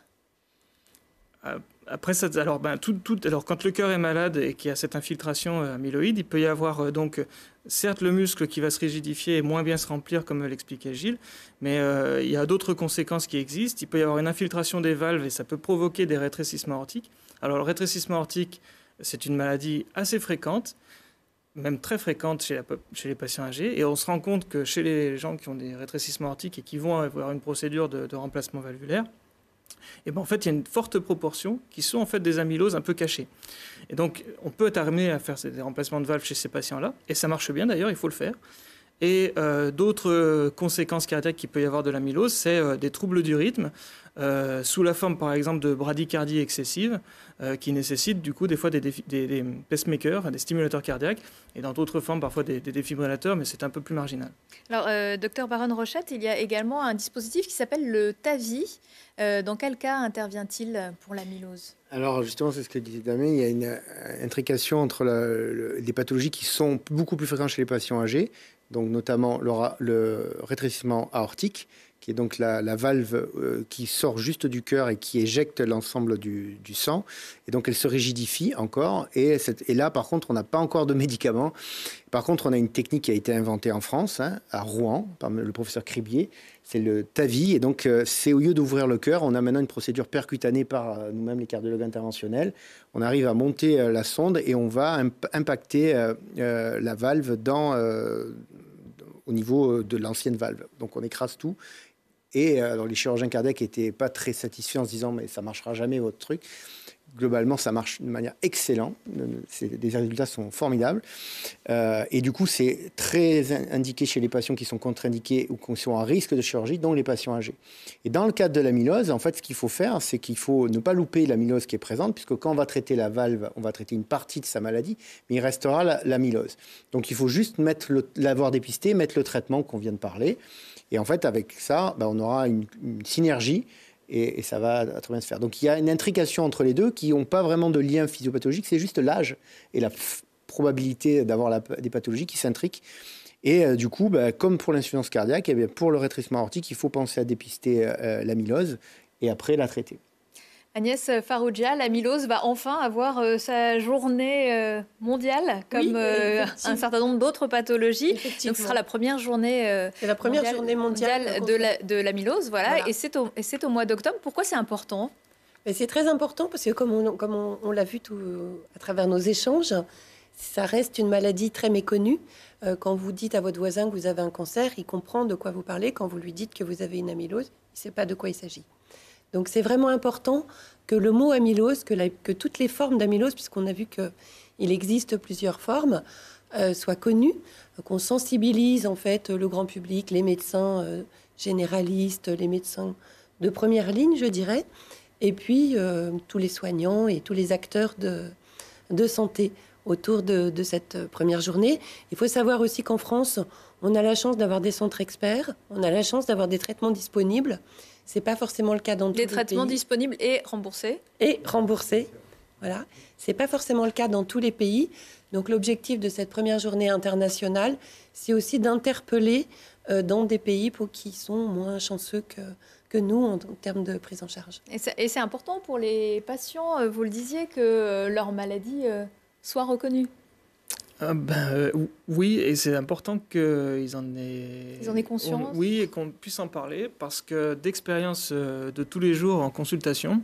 S7: après ça, alors, ben, tout, tout, alors quand le cœur est malade et qu'il y a cette infiltration euh, amyloïde, il peut y avoir euh, donc certes le muscle qui va se rigidifier et moins bien se remplir, comme l'expliquait Gilles, mais euh, il y a d'autres conséquences qui existent. Il peut y avoir une infiltration des valves et ça peut provoquer des rétrécissements aortiques. Alors le rétrécissement aortique, c'est une maladie assez fréquente, même très fréquente chez, les patients âgés, et on se rend compte que chez les gens qui ont des rétrécissements aortiques et qui vont avoir une procédure de remplacement valvulaire, et eh ben en fait, il y a une forte proportion qui sont en fait des amyloses un peu cachées. Et donc, on peut être amené à faire des remplacements de valves chez ces patients-là, et ça marche bien d'ailleurs, il faut le faire. Et euh, d'autres conséquences cardiaques qu'il peut y avoir de l'amylose, c'est euh, des troubles du rythme, euh, sous la forme par exemple de bradycardie excessive, qui nécessite du coup des fois des, des, pacemakers, des stimulateurs cardiaques, et dans d'autres formes parfois des, défibrillateurs, mais c'est un peu plus marginal.
S3: Alors, docteur Baron Rochette, il y a également un dispositif qui s'appelle le TAVI. dans quel cas intervient-il pour l'amylose
S2: alors justement, c'est ce que disait Damien, il y a une intrication entre des les pathologies qui sont beaucoup plus fréquentes chez les patients âgés, donc notamment le, le rétrécissement aortique qui est donc la, valve euh, qui sort juste du cœur et qui éjecte l'ensemble du, sang. Et donc elle se rigidifie encore. Et, et là, par contre, on n'a pas encore de médicaments. Par contre, on a une technique qui a été inventée en France, hein, à Rouen, par le professeur Cribier. C'est le TAVI. Et donc, euh, c'est au lieu d'ouvrir le cœur, on a maintenant une procédure percutanée par euh, nous-mêmes les cardiologues interventionnels. On arrive à monter la sonde et on va impacter la valve dans au niveau de l'ancienne valve. Donc on écrase tout et euh, alors, les chirurgiens cardiaques n'étaient pas très satisfaits en se disant, mais ça marchera jamais votre truc. Globalement, ça marche de manière excellente. Les résultats sont formidables. Euh, et du coup, c'est très indiqué chez les patients qui sont contre-indiqués ou qui sont à risque de chirurgie, dont les patients âgés. Et dans le cadre de l'amylose, en fait, ce qu'il faut faire, c'est qu'il faut ne pas louper l'amylose qui est présente, puisque quand on va traiter la valve, on va traiter une partie de sa maladie, mais il restera l'amylose. Donc, il faut juste l'avoir dépisté, mettre le traitement qu'on vient de parler et en fait, avec ça, bah, on aura une, synergie et, ça va très bien se faire. Donc il y a une intrication entre les deux qui n'ont pas vraiment de lien physiopathologique, c'est juste l'âge et la probabilité d'avoir des pathologies qui s'intriquent. Et euh, du coup, bah, comme pour l'insuffisance cardiaque, eh pour le rétrécissement aortique, il faut penser à dépister euh, euh, l'amylose et après la traiter.
S3: Agnès Farougial, l'amylose va enfin avoir euh, sa journée euh, mondiale, comme euh, un certain nombre d'autres pathologies. Donc ce sera la première journée, mondiale, de, l'amylose, Voilà. Et c'est au, mois d'octobre. Pourquoi c'est important
S1: c'est très important parce que comme on, l'a vu à travers nos échanges, ça reste une maladie très méconnue. quand vous dites à votre voisin que vous avez un cancer, il comprend de quoi vous parlez. Quand vous lui dites que vous avez une amylose, il ne sait pas de quoi il s'agit. Donc c'est vraiment important que le mot amylose, que, toutes les formes d'amylose, puisqu'on a vu qu'il existe plusieurs formes, euh, soient connues, qu'on sensibilise en fait le grand public, les médecins euh, généralistes, les médecins de première ligne, je dirais, et puis euh, tous les soignants et tous les acteurs de, santé autour de, cette première journée. Il faut savoir aussi qu'en France, on a la chance d'avoir des centres experts, on a la chance d'avoir des traitements disponibles, c'est pas forcément le cas dans tous les pays. Des traitements
S3: disponibles et
S1: remboursés Et remboursés. Voilà. C'est pas forcément le cas dans tous les pays. Donc l'objectif de cette première journée internationale, c'est aussi d'interpeller euh, dans des pays pour qui sont moins chanceux que, que nous en, termes de prise en charge.
S3: Et c'est important pour les patients, euh, vous le disiez, que euh, leur maladie soit reconnue
S7: ah ben, euh, oui, et c'est important qu'ils en aient, Ils en aient conscience. oui, et qu'on puisse en parler parce que d'expérience euh, de tous les jours en consultation,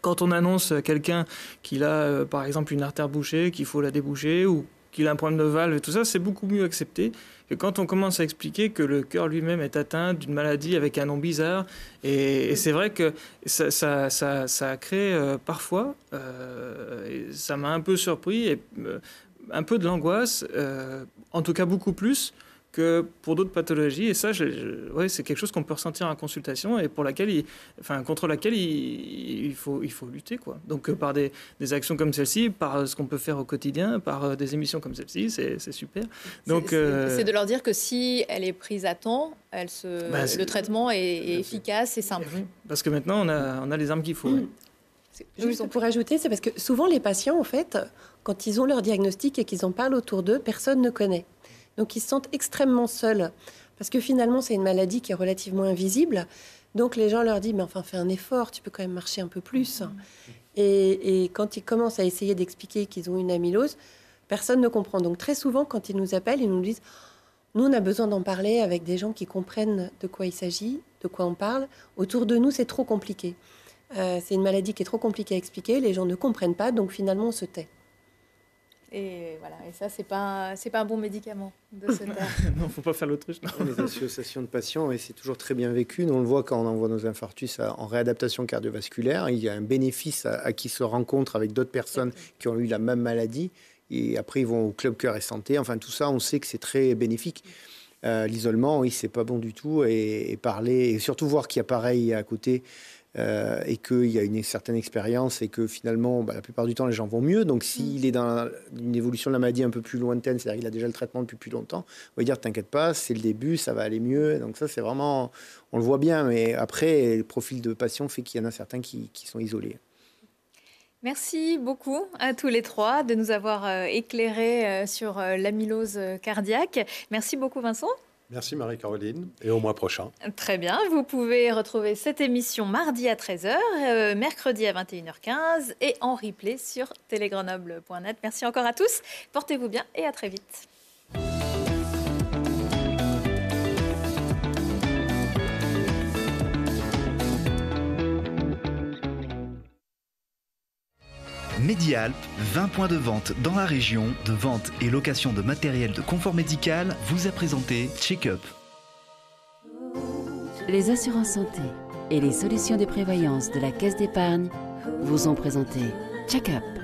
S7: quand on annonce quelqu'un qu'il a euh, par exemple une artère bouchée, qu'il faut la déboucher ou qu'il a un problème de valve et tout ça, c'est beaucoup mieux accepté que quand on commence à expliquer que le cœur lui-même est atteint d'une maladie avec un nom bizarre. Et, c'est vrai que ça, ça, créé parfois, et ça m'a un peu surpris, et, un peu de l'angoisse, euh, en tout cas beaucoup plus que pour d'autres pathologies. Et ça, je, c'est quelque chose qu'on peut ressentir en consultation et pour laquelle il, enfin, contre laquelle il, faut, il faut lutter. Quoi. Donc euh, par des, actions comme celle-ci, par euh, ce qu'on peut faire au quotidien, par des émissions comme celle-ci, c'est, super. Donc, c'est, de
S3: leur dire que si elle est prise à temps, elle
S1: se, bah, le traitement est, efficace et simple.
S7: Parce que maintenant, on a, on a les armes qu'il faut.
S1: Juste pour ajouter, c'est parce que souvent les patients, en fait, quand ils ont leur diagnostic et qu'ils en parlent autour d'eux, personne ne connaît. Donc ils se sentent extrêmement seuls, parce que finalement c'est une maladie qui est relativement invisible. Donc les gens leur disent, mais enfin fais un effort, tu peux quand même marcher un peu plus. Mmh. Et, quand ils commencent à essayer d'expliquer qu'ils ont une amylose, personne ne comprend. Donc très souvent quand ils nous appellent, ils nous disent, nous on a besoin d'en parler avec des gens qui comprennent de quoi il s'agit, de quoi on parle. Autour de nous c'est trop compliqué. Euh, c'est une maladie qui est trop compliquée à expliquer, les gens ne comprennent pas, donc finalement on se tait.
S3: Et voilà, et ça, c'est pas c'est pas un bon médicament de se taire.
S2: non, faut pas faire l'autruche. Les associations de patients, et c'est toujours très bien vécu. on le voit quand on envoie nos infarctus en réadaptation cardiovasculaire. Il y a un bénéfice à, qui se rencontre avec d'autres personnes qui ont eu la même maladie. Et après, ils vont au club cœur et santé. Enfin, tout ça, on sait que c'est très bénéfique. Euh, l'isolement, oui, c'est pas bon du tout. et parler, et surtout voir qu'il y a pareil à côté. Euh, et qu'il y a une certaine expérience et que finalement, bah, la plupart du temps, les gens vont mieux. Donc, s'il mm. est dans une évolution de la maladie un peu plus lointaine, c'est-à-dire qu'il a déjà le traitement depuis plus longtemps, on va dire T'inquiète pas, c'est le début, ça va aller mieux. Donc, ça, c'est vraiment, on le voit bien. Mais après, le profil de patient fait qu'il y en a certains qui, qui sont isolés.
S3: Merci beaucoup à tous les trois de nous avoir euh, éclairés euh, sur l'amylose cardiaque. Merci beaucoup Vincent.
S4: Merci Marie-Caroline et au mois prochain.
S3: Très bien, vous pouvez retrouver cette émission mardi à 13h, euh, mercredi à 21h15 et en replay sur télégrenoble.net. Merci encore à tous, portez-vous bien et à très vite.
S2: Medialp, 20 points de vente dans la région de vente et location de matériel de confort médical, vous a présenté Check-up.
S1: Les assurances santé et les solutions de prévoyance de la Caisse d'épargne vous ont présenté Check-up.